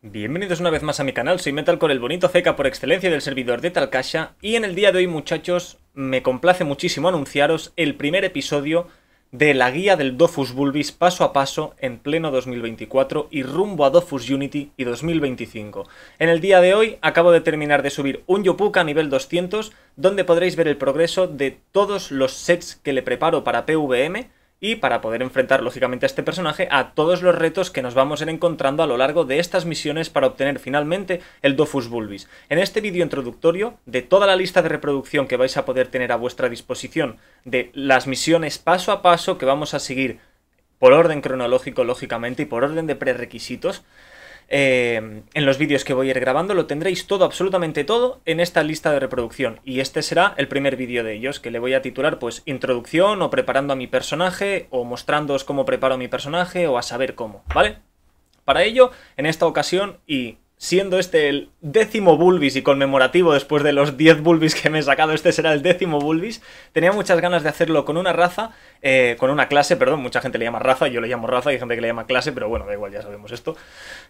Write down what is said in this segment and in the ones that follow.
Bienvenidos una vez más a mi canal, soy con el bonito CeCa por excelencia del servidor de Talcasha y en el día de hoy muchachos me complace muchísimo anunciaros el primer episodio de la guía del Dofus Bulbis paso a paso en pleno 2024 y rumbo a Dofus Unity y 2025. En el día de hoy acabo de terminar de subir un Yopuka a nivel 200 donde podréis ver el progreso de todos los sets que le preparo para PVM y para poder enfrentar lógicamente a este personaje a todos los retos que nos vamos a ir encontrando a lo largo de estas misiones para obtener finalmente el Dofus Bulbis. En este vídeo introductorio, de toda la lista de reproducción que vais a poder tener a vuestra disposición de las misiones paso a paso que vamos a seguir por orden cronológico lógicamente y por orden de prerequisitos, eh, en los vídeos que voy a ir grabando, lo tendréis todo, absolutamente todo, en esta lista de reproducción. Y este será el primer vídeo de ellos, que le voy a titular pues introducción o preparando a mi personaje o mostrándoos cómo preparo mi personaje o a saber cómo, ¿vale? Para ello, en esta ocasión y siendo este el décimo Bulbis y conmemorativo después de los 10 Bulbis que me he sacado, este será el décimo Bulbis. Tenía muchas ganas de hacerlo con una raza, eh, con una clase, perdón, mucha gente le llama raza, yo le llamo raza, hay gente que le llama clase, pero bueno, da igual, ya sabemos esto.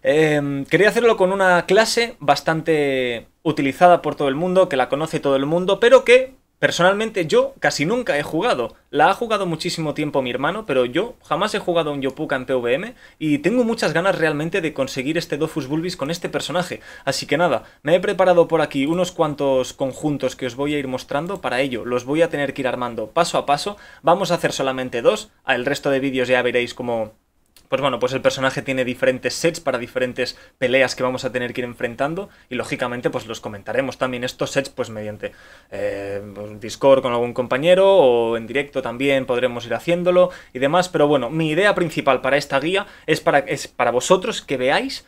Em, quería hacerlo con una clase bastante utilizada por todo el mundo, que la conoce todo el mundo, pero que Personalmente yo casi nunca he jugado. La ha jugado muchísimo tiempo mi hermano, pero yo jamás he jugado un Yopuka en PvM y tengo muchas ganas realmente de conseguir este Dofus Bulbis con este personaje. Así que nada, me he preparado por aquí unos cuantos conjuntos que os voy a ir mostrando. Para ello los voy a tener que ir armando paso a paso. Vamos a hacer solamente dos, el resto de vídeos ya veréis cómo pues bueno, pues el personaje tiene diferentes sets para diferentes peleas que vamos a tener que ir enfrentando y lógicamente pues los comentaremos también estos sets pues mediante eh, Discord con algún compañero o en directo también podremos ir haciéndolo y demás, pero bueno, mi idea principal para esta guía es para, para vosotros que veáis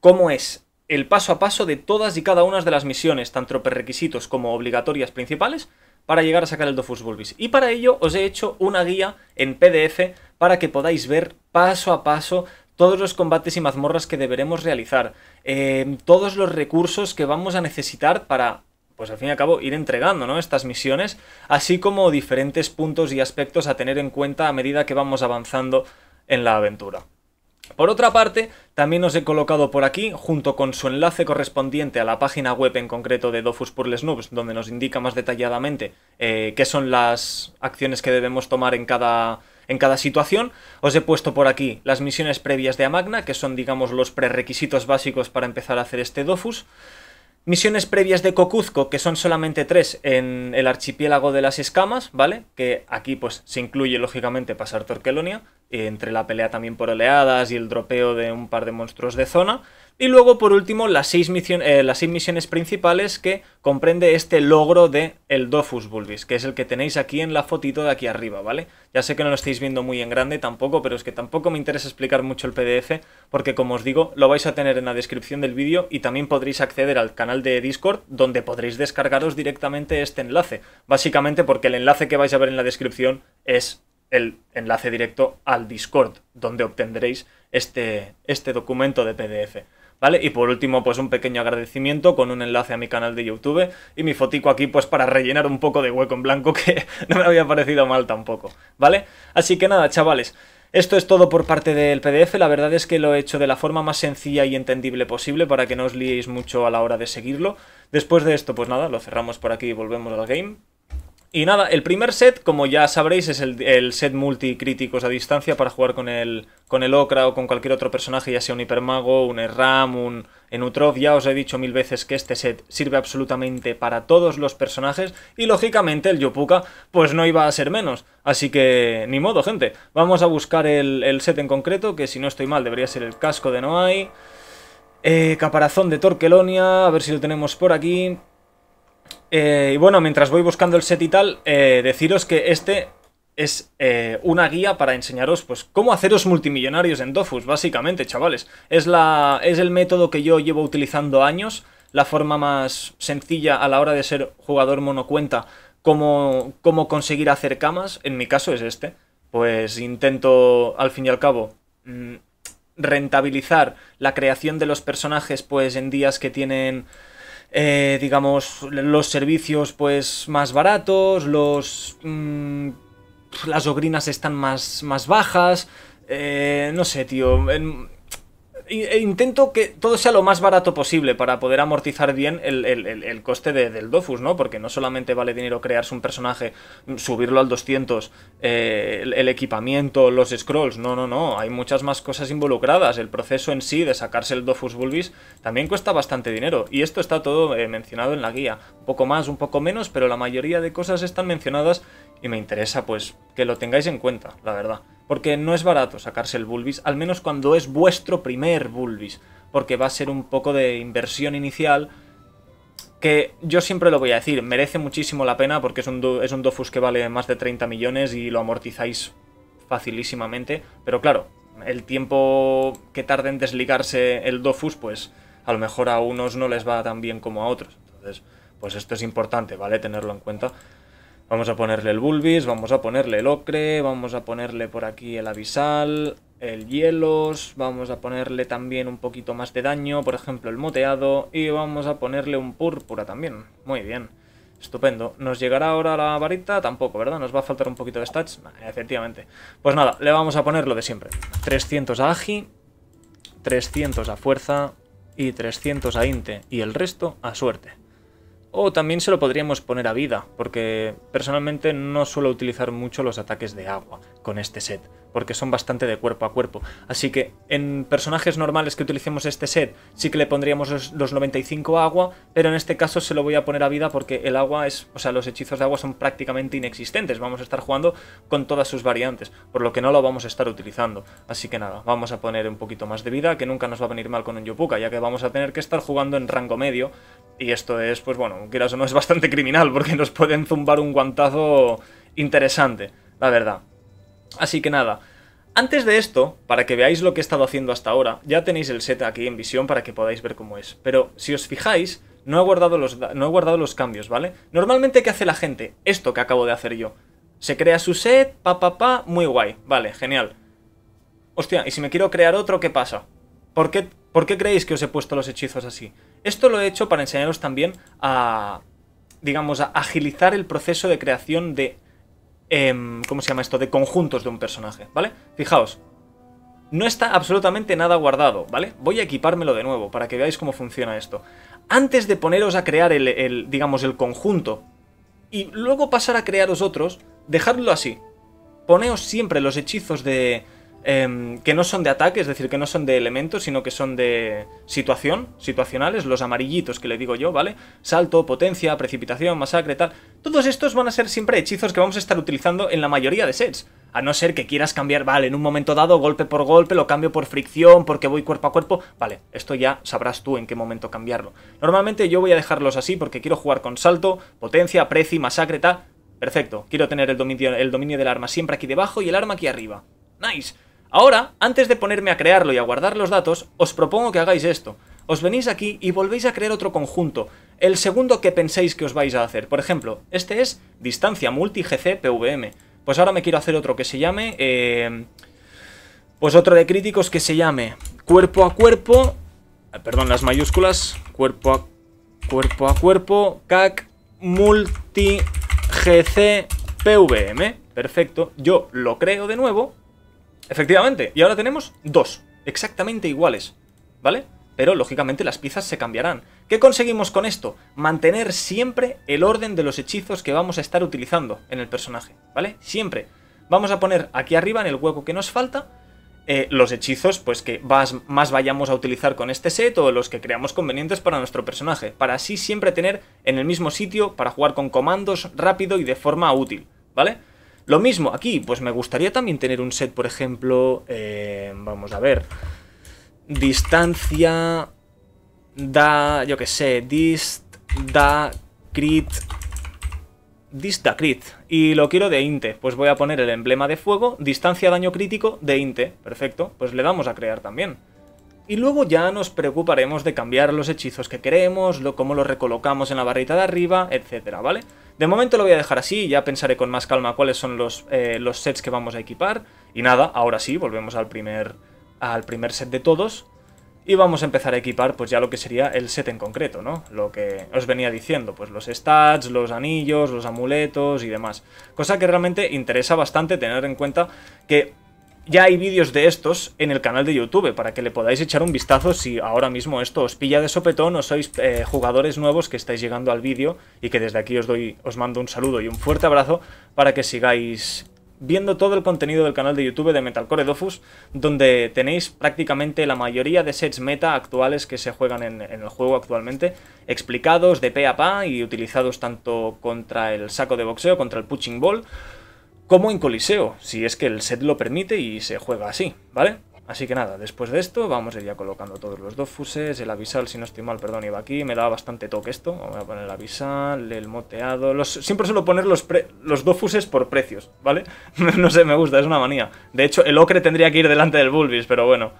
cómo es el paso a paso de todas y cada una de las misiones, tanto prerequisitos como obligatorias principales, para llegar a sacar el Dofus Bulbis. Y para ello os he hecho una guía en PDF para que podáis ver paso a paso todos los combates y mazmorras que deberemos realizar, eh, todos los recursos que vamos a necesitar para pues al fin y al cabo ir entregando estas misiones, así como diferentes puntos y aspectos a tener en cuenta a medida que vamos avanzando en la aventura. Por otra parte, también os he colocado por aquí, junto con su enlace correspondiente a la página web en concreto de Dofus Purles Noobs, donde nos indica más detalladamente eh, qué son las acciones que debemos tomar en cada, en cada situación os he puesto por aquí las misiones previas de Amagna, que son digamos los prerequisitos básicos para empezar a hacer este Dofus. Misiones previas de Cocuzco, que son solamente tres en el archipiélago de las escamas, ¿vale? Que aquí pues se incluye lógicamente pasar Torquelonia, entre la pelea también por oleadas y el dropeo de un par de monstruos de zona. Y luego, por último, las seis, eh, las misiones principales que comprende este logro de el Dofus Bulbis, que es el que tenéis aquí en la fotito de aquí arriba, ¿vale? Ya sé que no lo estáis viendo muy en grande tampoco, pero es que tampoco me interesa explicar mucho el PDF, porque como os digo, lo vais a tener en la descripción del vídeo y también podréis acceder al canal de Discord, donde podréis descargaros directamente este enlace. Básicamente porque el enlace que vais a ver en la descripción es el enlace directo al Discord, donde obtendréis este, este documento de PDF. ¿Vale? Y por último, pues un pequeño agradecimiento con un enlace a mi canal de YouTube y mi fotico aquí, pues para rellenar un poco de hueco en blanco que no me había parecido mal tampoco, ¿vale? Así que nada, chavales. Esto es todo por parte del PDF, la verdad es que lo he hecho de la forma más sencilla y entendible posible para que no os liéis mucho a la hora de seguirlo. Después de esto, pues nada, lo cerramos por aquí y volvemos al game. Y nada, el primer set, como ya sabréis, es el, el set multicríticos a distancia para jugar con el, con el Okra o con cualquier otro personaje, ya sea un Hipermago, un Erram, un Enutrov. Ya os he dicho mil veces que este set sirve absolutamente para todos los personajes y lógicamente el Yopuka pues no iba a ser menos. Así que ni modo, gente. Vamos a buscar el, el set en concreto, que si no estoy mal debería ser el casco de Noai. Eh, caparazón de Torquelonia, a ver si lo tenemos por aquí. Eh, y bueno, mientras voy buscando el set y tal, eh, deciros que este es eh, una guía para enseñaros pues cómo haceros multimillonarios en Dofus, básicamente, chavales. Es, la, es el método que yo llevo utilizando años, la forma más sencilla a la hora de ser jugador monocuenta, cómo, cómo conseguir hacer camas, en mi caso es este. Pues intento, al fin y al cabo, mm, rentabilizar la creación de los personajes pues en días que tienen eh, digamos, los servicios pues más baratos, los... Mm, las ogrinas están más, más bajas, eh, no sé, tío. En, e intento que todo sea lo más barato posible para poder amortizar bien el, coste del Dofus, ¿no? Porque no solamente vale dinero crearse un personaje, subirlo al 200, eh, el, equipamiento, los scrolls, no, no, no, hay muchas más cosas involucradas. El proceso en sí de sacarse el Dofus Bulbis también cuesta bastante dinero. Y esto está todo eh, mencionado en la guía. Un poco más, un poco menos, pero la mayoría de cosas están mencionadas y me interesa pues que lo tengáis en cuenta, la verdad. Porque no es barato sacarse el Bulbis, al menos cuando es vuestro primer Bulbis, porque va a ser un poco de inversión inicial que yo siempre lo voy a decir, merece muchísimo la pena porque es un, Dofus que vale más de 30 millones y lo amortizáis facilísimamente, pero claro, el tiempo que tarda en desligarse el Dofus, pues a lo mejor a unos no les va tan bien como a otros. Entonces, pues esto es importante, ¿vale? Tenerlo en cuenta. Vamos a ponerle el Bulbis, vamos a ponerle el Ocre, vamos a ponerle por aquí el Abisal, el Hielos, vamos a ponerle también un poquito más de daño, por ejemplo el Moteado, y vamos a ponerle un Púrpura también. Muy bien, estupendo. ¿Nos llegará ahora la varita? Tampoco, ¿verdad? ¿Nos va a faltar un poquito de stats? efectivamente. Pues nada, le vamos a poner lo de siempre. 300 a Agi, 300 a Fuerza y 300 a Inte, y el resto a Suerte. O también se lo podríamos poner a vida, porque personalmente no suelo utilizar mucho los ataques de agua con este set porque son bastante de cuerpo a cuerpo. Así que en personajes normales que utilicemos este set sí que le pondríamos los, 95 agua, pero en este caso se lo voy a poner a vida porque el agua es, o sea, los hechizos de agua son prácticamente inexistentes, vamos a estar jugando con todas sus variantes, por lo que no lo vamos a estar utilizando. Así que nada, vamos a poner un poquito más de vida, que nunca nos va a venir mal con un Yopuka, ya que vamos a tener que estar jugando en rango medio, y esto es, pues bueno, que o no, es bastante criminal, porque nos pueden zumbar un guantazo interesante, la verdad. Así que nada, antes de esto, para que veáis lo que he estado haciendo hasta ahora, ya tenéis el set aquí en visión para que podáis ver cómo es. Pero si os fijáis, no he guardado los, no he guardado los cambios, ¿vale? Normalmente, ¿qué hace la gente? Esto que acabo de hacer yo. Se crea su set, pa, pa, pa, muy guay. Vale, genial. Hostia, y si me quiero crear otro, ¿qué pasa? ¿Por qué, pasa por qué creéis que os he puesto los hechizos así? Esto lo he hecho para enseñaros también a, digamos, a agilizar el proceso de creación de Em, ¿cómo se llama esto? De conjuntos de un personaje, ¿vale? Fijaos, no está absolutamente nada guardado, ¿vale? Voy a equipármelo de nuevo para que veáis cómo funciona esto. Antes de poneros a crear el, el digamos, el conjunto y luego pasar a crearos otros, dejadlo así. Poneos siempre los hechizos de, Em, que no son de ataque, es decir, que no son de elementos, sino que son de situación, situacionales, los amarillitos que le digo yo, ¿vale? Salto, potencia, precipitación, masacre, tal. Todos estos van a ser siempre hechizos que vamos a estar utilizando en la mayoría de sets. A no ser que quieras cambiar, vale, en un momento dado, golpe por golpe, lo cambio por fricción, porque voy cuerpo a cuerpo. Vale, esto ya sabrás tú en qué momento cambiarlo. Normalmente yo voy a dejarlos así porque quiero jugar con salto, potencia, preci, masacre, tal. Perfecto, quiero tener el dominio, el dominio del arma siempre aquí debajo y el arma aquí arriba. Nice. Ahora, antes de ponerme a crearlo y a guardar los datos, os propongo que hagáis esto. Os venís aquí y volvéis a crear otro conjunto, el segundo que penséis que os vais a hacer. Por ejemplo, este es distancia multi GC PVM. Pues ahora me quiero hacer otro que se llame... Eh, pues otro de críticos que se llame cuerpo a cuerpo... Eh, perdón, las mayúsculas. Cuerpo a cuerpo, a cuerpo CAC multi GC PVM. Perfecto. Yo lo creo de nuevo Efectivamente, y ahora tenemos dos, exactamente iguales, ¿vale? Pero lógicamente las piezas se cambiarán. ¿Qué conseguimos con esto? Mantener siempre el orden de los hechizos que vamos a estar utilizando en el personaje, ¿vale? Siempre. Vamos a poner aquí arriba, en el hueco que nos falta, eh, los hechizos pues que más vayamos a utilizar con este set o los que creamos convenientes para nuestro personaje, para así siempre tener en el mismo sitio para jugar con comandos rápido y de forma útil, ¿vale? Lo mismo, aquí, pues me gustaría también tener un set, por ejemplo, eh, vamos a ver, distancia, da, yo que sé, dist, da, crit, dist, da, crit, y lo quiero de inte, pues voy a poner el emblema de fuego, distancia, daño crítico, de inte, perfecto, pues le damos a crear también y luego ya nos preocuparemos de cambiar los hechizos que queremos, lo, cómo los recolocamos en la barrita de arriba, etcétera, ¿vale? De momento lo voy a dejar así, ya pensaré con más calma cuáles son los, eh, los sets que vamos a equipar. Y nada, ahora sí, volvemos al primer, al primer set de todos. Y vamos a empezar a equipar pues ya lo que sería el set en concreto, ¿no? Lo que os venía diciendo, pues los stats, los anillos, los amuletos y demás. Cosa que realmente interesa bastante tener en cuenta que ya hay vídeos de estos en el canal de YouTube para que le podáis echar un vistazo si ahora mismo esto os pilla de sopetón o sois eh, jugadores nuevos que estáis llegando al vídeo y que desde aquí os doy, os mando un saludo y un fuerte abrazo para que sigáis viendo todo el contenido del canal de YouTube de Metalcore Dofus, donde tenéis prácticamente la mayoría de sets meta actuales que se juegan en, el juego actualmente, explicados de pe a pa y utilizados tanto contra el saco de boxeo, contra el punching ball, como en Coliseo, si es que el set lo permite y se juega así, ¿vale? Así que nada, después de esto vamos a ir ya colocando todos los dos fuses, el avisal si no estoy mal, perdón, iba aquí, me daba bastante toque esto, voy a poner el avisal, el moteado, siempre suelo poner los, los dofuses por precios, ¿vale? no sé, me gusta, es una manía. De hecho, el ocre tendría que ir delante del bulbis, pero bueno...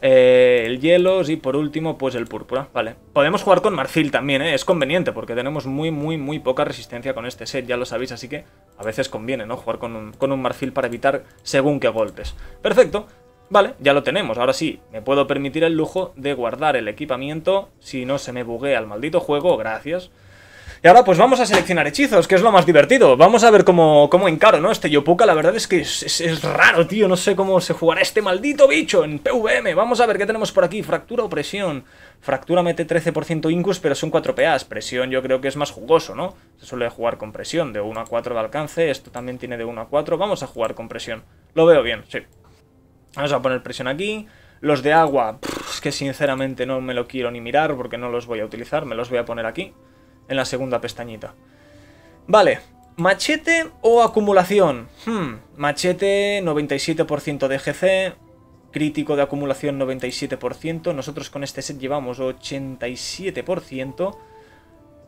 Eh, el hielo y por último pues el púrpura, vale. Podemos jugar con marfil también, eh, es conveniente porque tenemos muy muy muy poca resistencia con este set, ya lo sabéis, así que a veces conviene no jugar con un, marfil para evitar según que golpes. Perfecto, vale, ya lo tenemos, ahora sí, me puedo permitir el lujo de guardar el equipamiento si no se me buguea el maldito juego, gracias. Y ahora pues vamos a seleccionar hechizos, que es lo más divertido. Vamos a ver cómo, cómo encaro, ¿no? Este Yopuka, la verdad es que es, raro, tío. No sé cómo se jugará este maldito bicho en PVM. Vamos a ver qué tenemos por aquí. Fractura o presión. Fractura mete 13% Incus, pero son 4 PAs. Presión yo creo que es más jugoso, ¿no? Se suele jugar con presión, de 1 a 4 de alcance. Esto también tiene de 1 a 4. Vamos a jugar con presión. Lo veo bien, sí. Vamos a poner presión aquí. Los de agua, es que sinceramente no me lo quiero ni mirar porque no los voy a utilizar. Me los voy a poner aquí en la segunda pestañita. Vale, machete o acumulación. Hmm, machete 97% de GC, crítico de acumulación 97%, nosotros con este set llevamos 87%.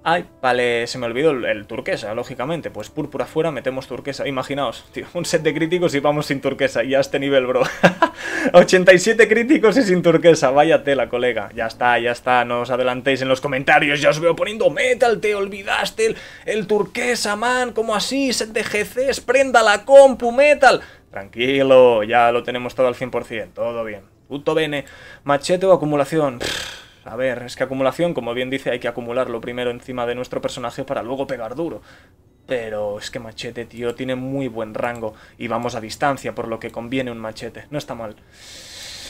Ay, vale, se me olvidó el, turquesa, lógicamente. Pues púrpura afuera, metemos turquesa. Imaginaos, tío, un set de críticos y vamos sin turquesa. Ya a este nivel, bro. 87 críticos y sin turquesa. Vaya tela, colega. Ya está, ya está. No os adelantéis en los comentarios. Ya os veo poniendo metal. Te olvidaste el, turquesa, man. ¿Cómo así? Set de GCs. Prenda la compu, metal. Tranquilo, ya lo tenemos todo al 100%. Todo bien. puto bene. Machete o acumulación. A ver, es que acumulación, como bien dice, hay que acumularlo primero encima de nuestro personaje para luego pegar duro. Pero es que machete, tío, tiene muy buen rango y vamos a distancia, por lo que conviene un machete. No está mal.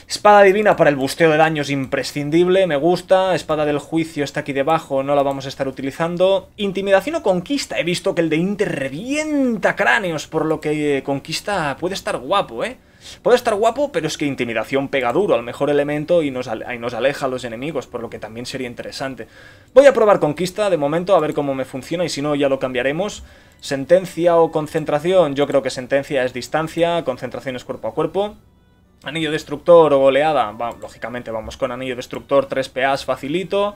Espada divina para el busteo de daños imprescindible, me gusta. Espada del juicio está aquí debajo, no la vamos a estar utilizando. Intimidación o conquista, he visto que el de Inter revienta cráneos, por lo que conquista puede estar guapo, ¿eh? Puede estar guapo, pero es que intimidación pega duro al mejor elemento y nos, aleja a los enemigos, por lo que también sería interesante. Voy a probar conquista de momento, a ver cómo me funciona y si no ya lo cambiaremos. Sentencia o concentración, yo creo que sentencia es distancia, concentración es cuerpo a cuerpo. Anillo destructor o goleada, lógicamente vamos con anillo destructor, 3 PAs facilito.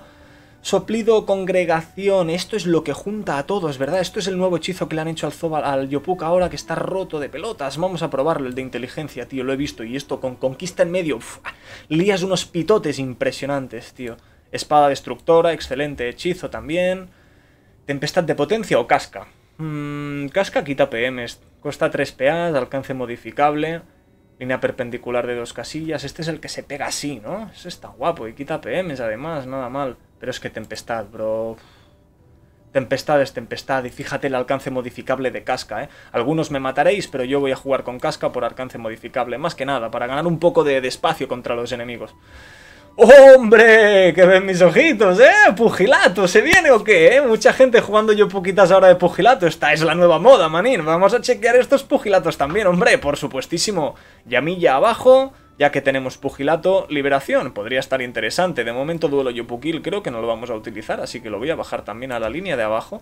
Soplido congregación, esto es lo que junta a todos, ¿verdad? Esto es el nuevo hechizo que le han hecho al Zobal, al Yopuk ahora que está roto de pelotas. Vamos a probarlo, el de inteligencia, tío, lo he visto. Y esto con conquista en medio, ah, lías unos pitotes impresionantes, tío. Espada destructora, excelente hechizo también. Tempestad de potencia o casca. Mm, casca quita PMs, cuesta 3 PAs, alcance modificable. Línea perpendicular de dos casillas. Este es el que se pega así, ¿no? Ese está guapo y quita PMs además, nada mal. Pero es que Tempestad, bro... Tempestad es tempestad y fíjate el alcance modificable de casca, ¿eh? Algunos me mataréis, pero yo voy a jugar con casca por alcance modificable, más que nada, para ganar un poco de, espacio contra los enemigos. ¡Hombre! ¡Que ven mis ojitos, eh! ¡Pugilato! ¿Se viene o qué, eh? Mucha gente jugando yo poquitas ahora de pugilato. Esta es la nueva moda, manín. Vamos a chequear estos pugilatos también, hombre. Por supuestísimo. llamilla abajo... Ya que tenemos pugilato, liberación, podría estar interesante. De momento duelo Yopukil creo que no lo vamos a utilizar, así que lo voy a bajar también a la línea de abajo.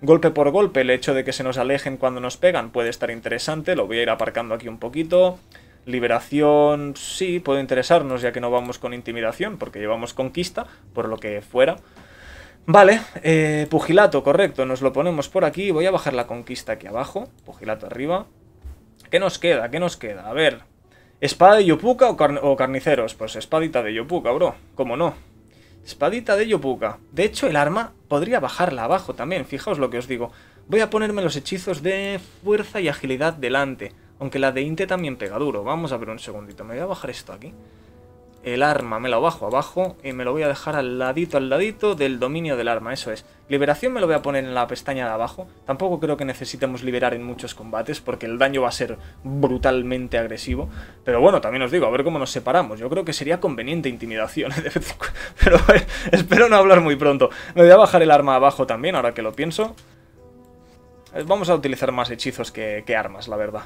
Golpe por golpe, el hecho de que se nos alejen cuando nos pegan puede estar interesante, lo voy a ir aparcando aquí un poquito. Liberación, sí, puede interesarnos ya que no vamos con intimidación, porque llevamos conquista, por lo que fuera. Vale, eh, pugilato, correcto, nos lo ponemos por aquí, voy a bajar la conquista aquí abajo, pugilato arriba. ¿Qué nos queda? ¿Qué nos queda? A ver, ¿Espada de Yopuka o, carniceros? Pues espadita de Yopuka, bro. ¿Cómo no? Espadita de Yopuka. De hecho, el arma podría bajarla abajo también. Fijaos lo que os digo. Voy a ponerme los hechizos de fuerza y agilidad delante. Aunque la de Inte también pega duro. Vamos a ver un segundito. Me voy a bajar esto aquí. El arma me lo bajo abajo y me lo voy a dejar al ladito, al ladito del dominio del arma. Eso es. Liberación me lo voy a poner en la pestaña de abajo. Tampoco creo que necesitemos liberar en muchos combates porque el daño va a ser brutalmente agresivo. Pero bueno, también os digo, a ver cómo nos separamos. Yo creo que sería conveniente intimidación. ¿eh? Pero eh, espero no hablar muy pronto. Me voy a bajar el arma abajo también, ahora que lo pienso. Eh, vamos a utilizar más hechizos que, que armas, la verdad.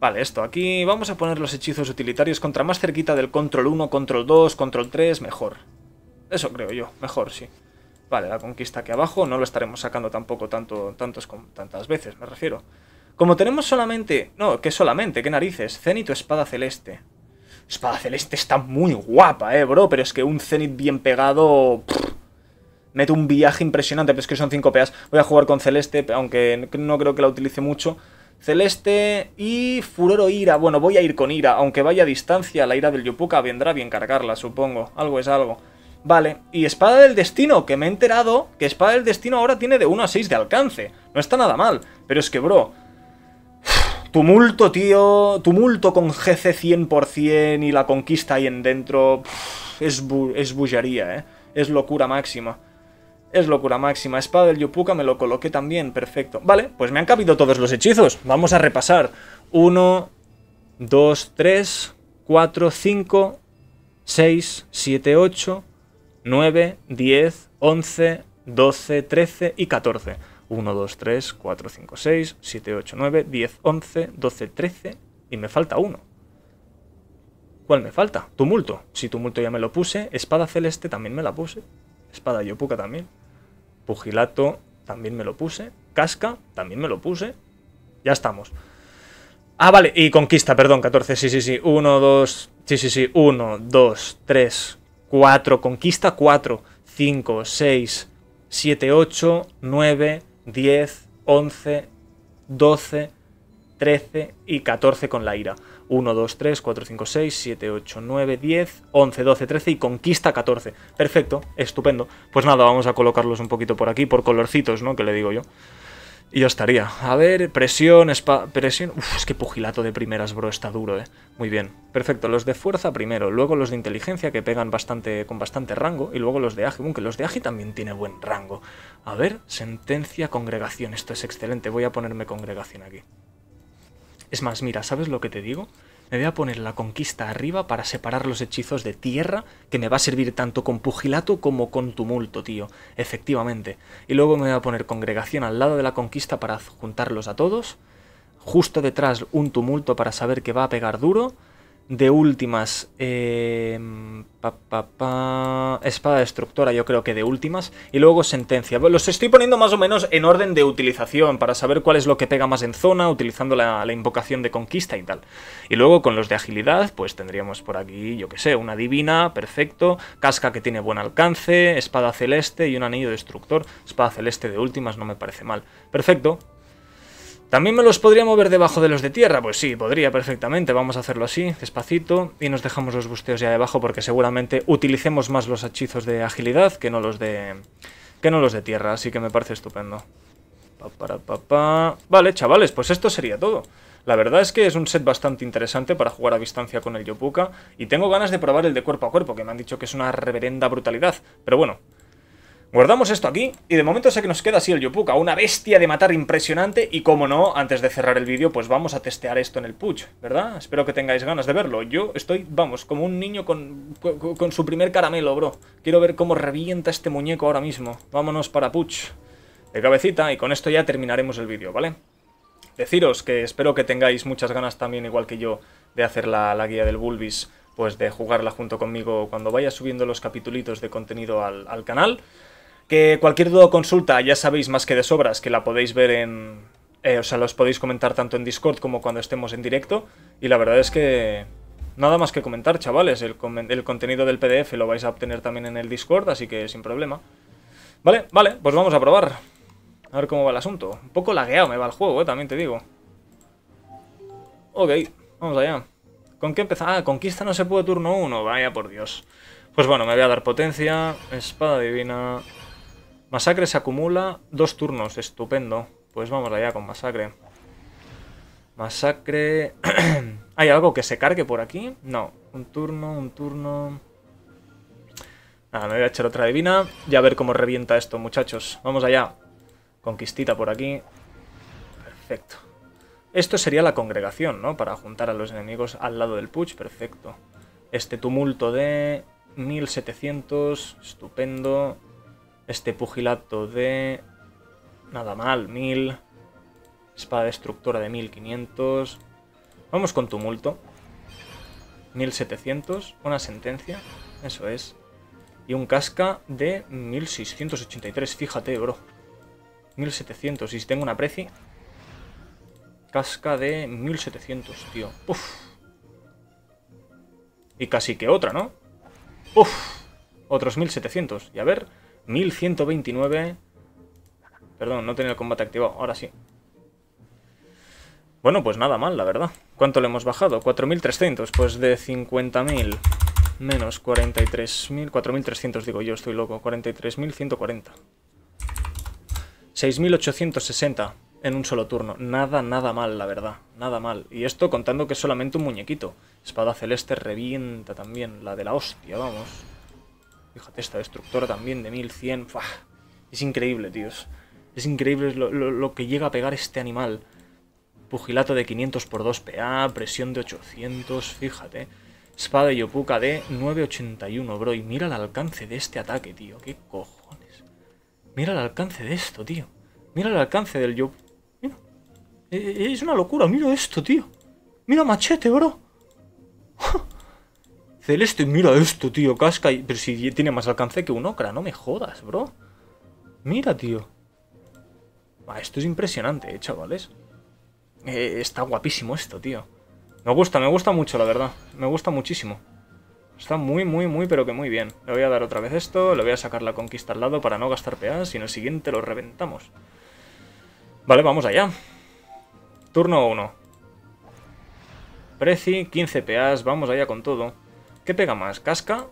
Vale, esto aquí. Vamos a poner los hechizos utilitarios contra más cerquita del control 1, control 2, control 3, mejor. Eso creo yo, mejor, sí. Vale, la conquista aquí abajo no lo estaremos sacando tampoco tanto, tantos, tantas veces, me refiero. Como tenemos solamente... No, que solamente, qué narices. Zenith o espada celeste. Espada celeste está muy guapa, eh, bro. Pero es que un Zenith bien pegado... mete un viaje impresionante, pero es que son 5 peas. Voy a jugar con celeste, aunque no creo que la utilice mucho. Celeste y Furoro Ira. Bueno, voy a ir con Ira. Aunque vaya a distancia, la Ira del Yupuka vendrá bien cargarla, supongo. Algo es algo. Vale, y Espada del Destino, que me he enterado que Espada del Destino ahora tiene de 1 a 6 de alcance. No está nada mal, pero es que, bro... Tumulto, tío. Tumulto con GC 100% y la conquista ahí en dentro. Es, bullaría, es ¿eh? Es locura máxima. Es locura máxima. Espada del Yupuka me lo coloqué también. Perfecto. Vale, pues me han cabido todos los hechizos. Vamos a repasar. 1, 2, 3, 4, 5, 6, 7, 8... 9, 10, 11, 12, 13 y 14. 1, 2, 3, 4, 5, 6, 7, 8, 9, 10, 11, 12, 13 y me falta uno. ¿Cuál me falta? Tumulto. Si tumulto ya me lo puse, espada celeste también me la puse. Espada yopuca también. Pugilato también me lo puse. Casca también me lo puse. Ya estamos. Ah, vale, y conquista, perdón, 14, sí, sí, sí. 1, 2, sí, sí, sí. 1, 2, 3, 4, conquista 4, 5, 6, 7, 8, 9, 10, 11, 12, 13 y 14 con la ira. 1, 2, 3, 4, 5, 6, 7, 8, 9, 10, 11, 12, 13 y conquista 14. Perfecto, estupendo. Pues nada, vamos a colocarlos un poquito por aquí, por colorcitos, ¿no? Que le digo yo. Y ya estaría. A ver, presión, presión... Uf, es que pugilato de primeras, bro, está duro, eh. Muy bien. Perfecto, los de fuerza primero, luego los de inteligencia que pegan bastante con bastante rango, y luego los de agi, aunque los de agi también tiene buen rango. A ver, sentencia, congregación, esto es excelente, voy a ponerme congregación aquí. Es más, mira, ¿sabes lo que te digo? Me voy a poner la conquista arriba para separar los hechizos de tierra, que me va a servir tanto con pugilato como con tumulto, tío. Efectivamente. Y luego me voy a poner congregación al lado de la conquista para juntarlos a todos. Justo detrás un tumulto para saber que va a pegar duro de últimas. Em, espada destructora, yo creo que de últimas. Y luego sentencia. Los estoy poniendo más o menos en orden de utilización para saber cuál es lo que pega más en zona, utilizando la, la invocación de conquista y tal. Y luego con los de agilidad, pues tendríamos por aquí, yo que sé, una divina, perfecto. Casca que tiene buen alcance, espada celeste y un anillo destructor. Espada celeste de últimas no me parece mal. Perfecto. También me los podría mover debajo de los de tierra, pues sí, podría perfectamente, vamos a hacerlo así, despacito, y nos dejamos los busteos ya debajo porque seguramente utilicemos más los hechizos de agilidad que no los de, que no los de tierra, así que me parece estupendo. Pa, papá, vale, chavales, pues esto sería todo. La verdad es que es un set bastante interesante para jugar a distancia con el Yopuka, y tengo ganas de probar el de cuerpo a cuerpo, que me han dicho que es una reverenda brutalidad, pero bueno... Guardamos esto aquí y de momento sé que nos queda así el Yopuka, una bestia de matar impresionante y como no, antes de cerrar el vídeo pues vamos a testear esto en el Puch, ¿verdad? Espero que tengáis ganas de verlo. Yo estoy, vamos, como un niño con, con, su primer caramelo, bro. Quiero ver cómo revienta este muñeco ahora mismo. Vámonos para Puch de cabecita y con esto ya terminaremos el vídeo, ¿vale? Deciros que espero que tengáis muchas ganas también, igual que yo, de hacer la, guía del Bulbis, pues de jugarla junto conmigo cuando vaya subiendo los capitulitos de contenido al, al canal. Que cualquier duda o consulta, ya sabéis más que de sobras, que la podéis ver en... Eh, o sea, los podéis comentar tanto en Discord como cuando estemos en directo. Y la verdad es que... Nada más que comentar, chavales. El, contenido del PDF lo vais a obtener también en el Discord, así que sin problema. Vale, vale, pues vamos a probar. A ver cómo va el asunto. Un poco lagueado me va el juego, eh, también te digo. Ok, vamos allá. ¿Con qué empezar? Ah, conquista no se puede turno 1. Vaya por Dios. Pues bueno, me voy a dar potencia. Espada divina. Masacre se acumula dos turnos, estupendo. Pues vamos allá con masacre. Masacre... ¿Hay algo que se cargue por aquí? No. Un turno, un turno... Nada, me voy a echar otra divina y a ver cómo revienta esto, muchachos. Vamos allá. Conquistita por aquí. Perfecto. Esto sería la congregación, ¿no? Para juntar a los enemigos al lado del Puch. Perfecto. Este tumulto de 1700. Estupendo. Este pugilato de... Nada mal, 1000. Espada destructora de 1500. Vamos con tumulto. 1700. Una sentencia. Eso es. Y un casca de 1683. Fíjate, bro. 1700. Y si tengo una preci... Casca de 1700, tío. Uf. Y casi que otra, ¿no? Uf. Otros 1700. Y a ver... 1129. Perdón, no tenía el combate activado. Ahora sí. Bueno, pues nada mal, la verdad. ¿Cuánto le hemos bajado? 4.300. Pues de 50.000 menos 43.000... 4.300 digo yo, estoy loco. 43.140. 6.860 en un solo turno. Nada, nada mal, la verdad. Nada mal. Y esto contando que es solamente un muñequito. Espada celeste revienta también. La de la hostia, vamos. Fíjate, esta destructora también de 1100. Es increíble, tíos. Es increíble lo, que llega a pegar este animal. Pugilato de 500 por 2 PA, presión de 800, fíjate. Espada de Yopuka de 981, bro. Y mira el alcance de este ataque, tío. ¿Qué cojones? Mira el alcance de esto, tío. Mira el alcance del Yop... E, e, es una locura. Mira esto, tío. Mira machete, bro. Celeste, mira esto, tío, casca. Pero si tiene más alcance que un Okra, no me jodas, bro. Mira, tío. esto es impresionante, eh, chavales. Eh, está guapísimo esto, tío. Me gusta, me gusta mucho, la verdad. Me gusta muchísimo. Está muy, muy, muy, pero que muy bien. Le voy a dar otra vez esto, le voy a sacar la conquista al lado para no gastar peas y en el siguiente lo reventamos. Vale, vamos allá. Turno 1. Preci, 15 peas, vamos allá con todo. ¿Qué pega más? Casca,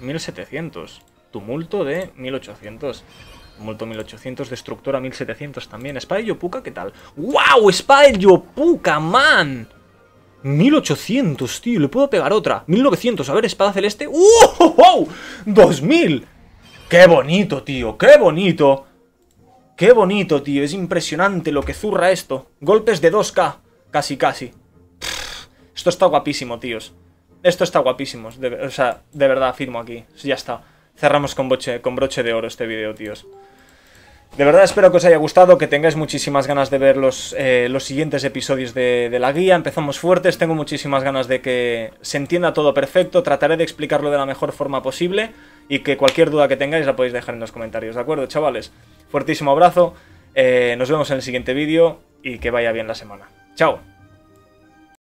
1700. Tumulto de 1800. Tumulto 1800, Destructora 1700 también. Espada de Yopuka, ¿qué tal? ¡Wow! Espada de Yopuka, man. 1800, tío. Le puedo pegar otra. 1900. A ver, espada celeste. ¡Uh! ¡Oh, oh! 2000 ¡Qué bonito, tío! ¡Qué bonito! ¡Qué bonito, tío! Es impresionante lo que zurra esto. Golpes de 2K. Casi, casi. esto está guapísimo, tíos. Esto está guapísimo. o sea, de verdad firmo aquí. Ya está. Cerramos con, boche, con broche de oro este vídeo, tíos. De verdad espero que os haya gustado, que tengáis muchísimas ganas de ver los, eh, siguientes episodios de, la guía. Empezamos fuertes, tengo muchísimas ganas de que se entienda todo perfecto. Trataré de explicarlo de la mejor forma posible y que cualquier duda que tengáis la podéis dejar en los comentarios, ¿de acuerdo, chavales? Fuertísimo abrazo, eh, nos vemos en el siguiente vídeo y que vaya bien la semana. ¡Chao!